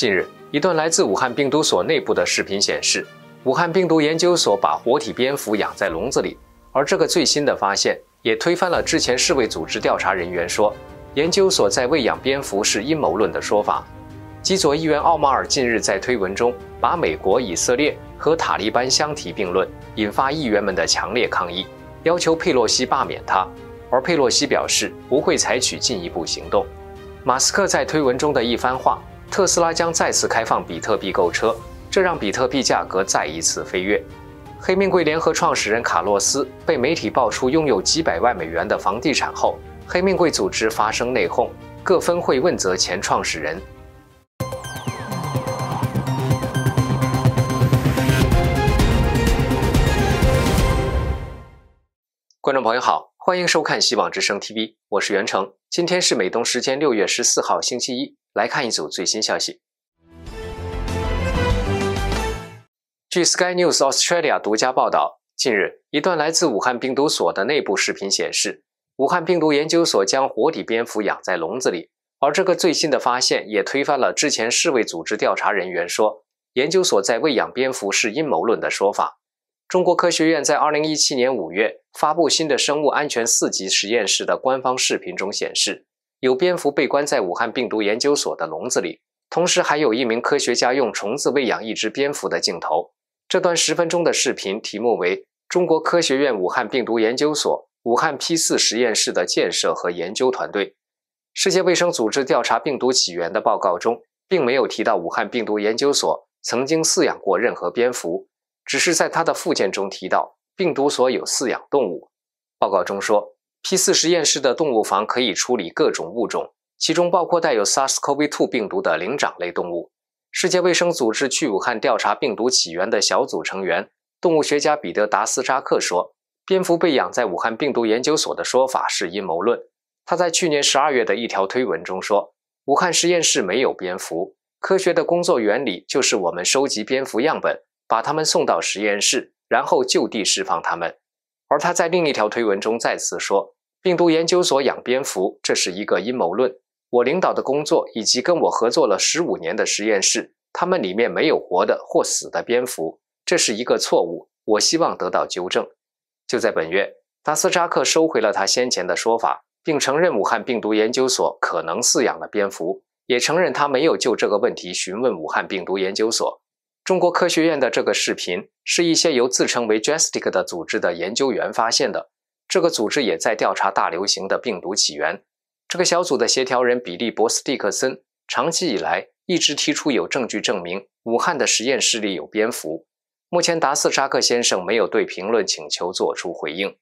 近日，一段来自武汉病毒所内部的视频显示，武汉病毒研究所把活体蝙蝠养在笼子里。而这个最新的发现也推翻了之前世卫组织调查人员说，研究所在喂养蝙蝠是阴谋论的说法。基佐议员奥马尔近日在推文中把美国、以色列和塔利班相提并论，引发议员们的强烈抗议，要求佩洛西罢免他。而佩洛西表示不会采取进一步行动。马斯克在推文中的一番话。特斯拉将再次开放比特币购车，这让比特币价格再一次飞跃。黑命贵联合创始人卡洛斯被媒体爆出拥有几百万美元的房地产后，黑命贵组织发生内讧，各分会问责前创始人。观众朋友好，欢迎收看《希望之声 TV》，我是袁成。今天是美东时间六月十四号，星期一。来看一组最新消息。据 Sky News Australia 独家报道，近日一段来自武汉病毒所的内部视频显示，武汉病毒研究所将活体蝙蝠养在笼子里。而这个最新的发现也推翻了之前世卫组织调查人员说，研究所在喂养蝙蝠是阴谋论的说法。中国科学院在二零一七年五月发布新的生物安全四级实验室的官方视频中显示。有蝙蝠被关在武汉病毒研究所的笼子里，同时还有一名科学家用虫子喂养一只蝙蝠的镜头。这段十分钟的视频题目为中国科学院武汉病毒研究所武汉 P4 实验室的建设和研究团队。世界卫生组织调查病毒起源的报告中，并没有提到武汉病毒研究所曾经饲养过任何蝙蝠，只是在它的附件中提到病毒所有饲养动物。报告中说。P 四实验室的动物房可以处理各种物种，其中包括带有 SARS-CoV-2 病毒的灵长类动物。世界卫生组织去武汉调查病毒起源的小组成员、动物学家彼得·达斯扎克说：“蝙蝠被养在武汉病毒研究所的说法是阴谋论。”他在去年十二月的一条推文中说：“武汉实验室没有蝙蝠。科学的工作原理就是我们收集蝙蝠样本，把它们送到实验室，然后就地释放它们。”而他在另一条推文中再次说：“病毒研究所养蝙蝠，这是一个阴谋论。我领导的工作以及跟我合作了十五年的实验室，他们里面没有活的或死的蝙蝠，这是一个错误。我希望得到纠正。”就在本月，达斯扎克收回了他先前的说法，并承认武汉病毒研究所可能饲养了蝙蝠，也承认他没有就这个问题询问武汉病毒研究所。中国科学院的这个视频是一些由自称为 j a s t i c 的组织的研究员发现的。这个组织也在调查大流行的病毒起源。这个小组的协调人比利·博斯蒂克森长期以来一直提出有证据证明武汉的实验室里有蝙蝠。目前，达斯扎克先生没有对评论请求做出回应。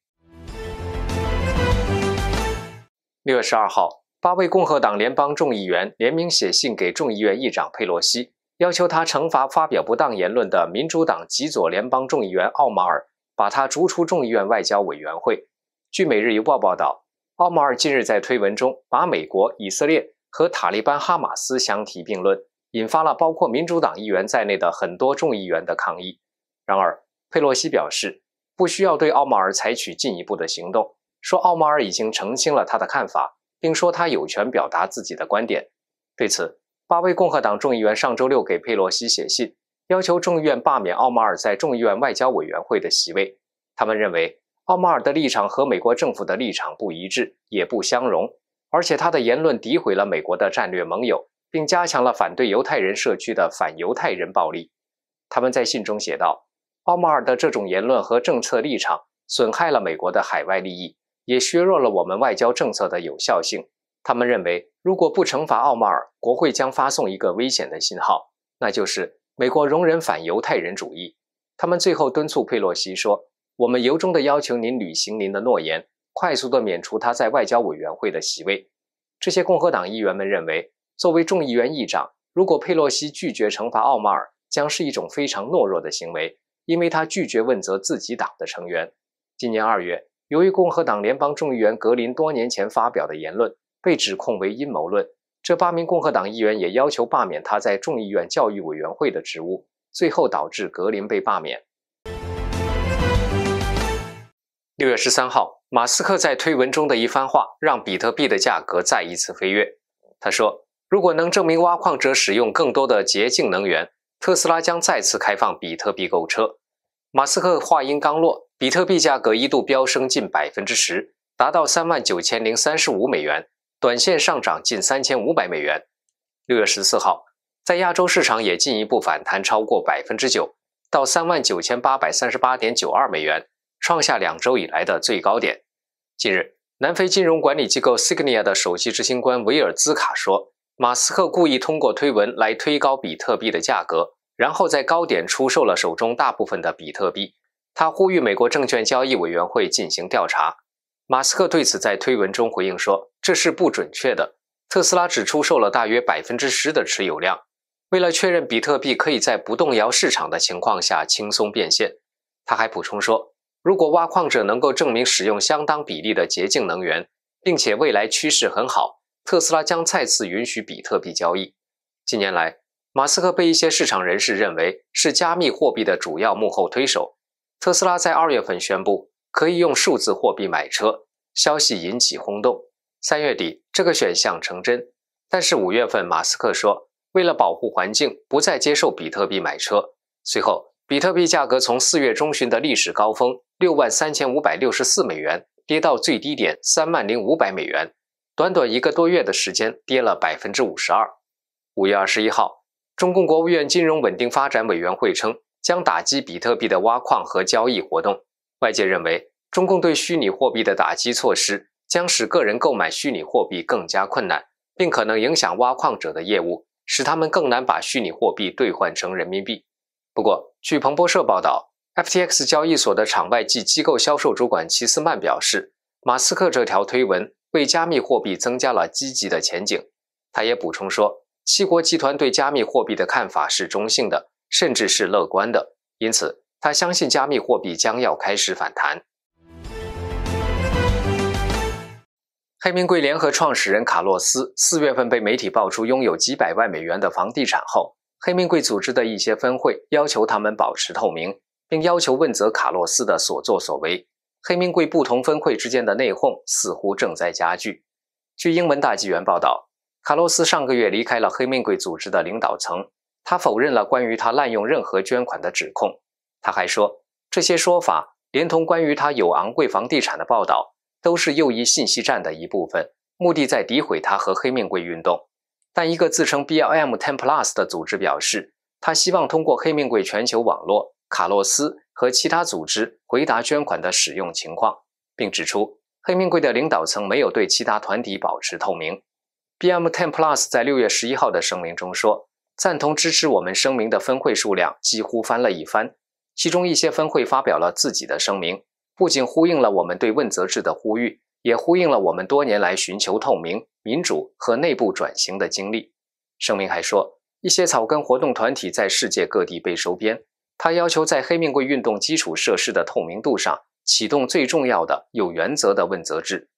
六月十二号，八位共和党联邦众议员联名写信给众议院议长佩洛西。要求他惩罚发表不当言论的民主党极左联邦众议员奥马尔，把他逐出众议院外交委员会。据《每日邮报》报道，奥马尔近日在推文中把美国、以色列和塔利班、哈马斯相提并论，引发了包括民主党议员在内的很多众议员的抗议。然而，佩洛西表示不需要对奥马尔采取进一步的行动，说奥马尔已经澄清了他的看法，并说他有权表达自己的观点。对此，八位共和党众议员上周六给佩洛西写信，要求众议院罢免奥马尔在众议院外交委员会的席位。他们认为，奥马尔的立场和美国政府的立场不一致，也不相容，而且他的言论诋毁了美国的战略盟友，并加强了反对犹太人社区的反犹太人暴力。他们在信中写道：“奥马尔的这种言论和政策立场损害了美国的海外利益，也削弱了我们外交政策的有效性。”他们认为，如果不惩罚奥马尔，国会将发送一个危险的信号，那就是美国容忍反犹太人主义。他们最后敦促佩洛西说：“我们由衷地要求您履行您的诺言，快速地免除他在外交委员会的席位。”这些共和党议员们认为，作为众议院议长，如果佩洛西拒绝惩罚奥马尔，将是一种非常懦弱的行为，因为他拒绝问责自己党的成员。今年二月，由于共和党联邦众议员格林多年前发表的言论。被指控为阴谋论，这八名共和党议员也要求罢免他在众议院教育委员会的职务，最后导致格林被罢免。六月十三号，马斯克在推文中的一番话让比特币的价格再一次飞跃。他说：“如果能证明挖矿者使用更多的洁净能源，特斯拉将再次开放比特币购车。”马斯克话音刚落，比特币价格一度飙升近百分之十，达到三万九千零三十五美元。短线上涨近三千五百美元。六月十四号，在亚洲市场也进一步反弹超过百分之九，到三万九千八百三十八点九二美元，创下两周以来的最高点。近日，南非金融管理机构 Signia 的首席执行官维尔兹卡说，马斯克故意通过推文来推高比特币的价格，然后在高点出售了手中大部分的比特币。他呼吁美国证券交易委员会进行调查。马斯克对此在推文中回应说。这是不准确的。特斯拉只出售了大约百分之十的持有量。为了确认比特币可以在不动摇市场的情况下轻松变现，他还补充说，如果挖矿者能够证明使用相当比例的洁净能源，并且未来趋势很好，特斯拉将再次允许比特币交易。近年来，马斯克被一些市场人士认为是加密货币的主要幕后推手。特斯拉在二月份宣布可以用数字货币买车，消息引起轰动。三月底，这个选项成真，但是五月份，马斯克说为了保护环境，不再接受比特币买车。随后，比特币价格从四月中旬的历史高峰六万三千五百六十四美元跌到最低点三万零五百美元，短短一个多月的时间跌了百分之五十二。五月二十一号，中共国务院金融稳定发展委员会称将打击比特币的挖矿和交易活动。外界认为，中共对虚拟货币的打击措施。将使个人购买虚拟货币更加困难，并可能影响挖矿者的业务，使他们更难把虚拟货币兑换成人民币。不过，据彭博社报道，FTX 交易所的场外及机构销售主管齐斯曼表示，马斯克这条推文为加密货币增加了积极的前景。他也补充说，七国集团对加密货币的看法是中性的，甚至是乐观的，因此他相信加密货币将要开始反弹。黑名贵联合创始人卡洛斯四月份被媒体爆出拥有几百万美元的房地产后，黑名贵组织的一些分会要求他们保持透明，并要求问责卡洛斯的所作所为。黑名贵不同分会之间的内讧似乎正在加剧。据《英文大纪元》报道，卡洛斯上个月离开了黑名贵组织的领导层。他否认了关于他滥用任何捐款的指控。他还说，这些说法连同关于他有昂贵房地产的报道。都是右翼信息战的一部分，目的在诋毁他和黑命贵运动。但一个自称 BLM Ten Plus 的组织表示，他希望通过黑命贵全球网络卡洛斯和其他组织回答捐款的使用情况，并指出黑命贵的领导层没有对其他团体保持透明。b m Ten Plus 在六月十一号的声明中说，赞同支持我们声明的分会数量几乎翻了一番，其中一些分会发表了自己的声明。不仅呼应了我们对问责制的呼吁，也呼应了我们多年来寻求透明、民主和内部转型的经历。声明还说，一些草根活动团体在世界各地被收编。他要求在黑命贵运动基础设施的透明度上启动最重要的有原则的问责制。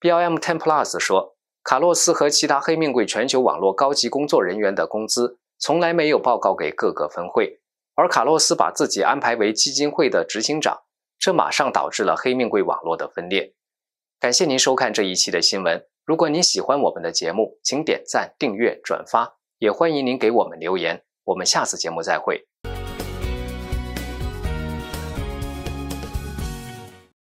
BOM Ten Plus 说，卡洛斯和其他黑命贵全球网络高级工作人员的工资从来没有报告给各个分会，而卡洛斯把自己安排为基金会的执行长。这马上导致了黑命贵网络的分裂。感谢您收看这一期的新闻。如果您喜欢我们的节目，请点赞、订阅、转发，也欢迎您给我们留言。我们下次节目再会。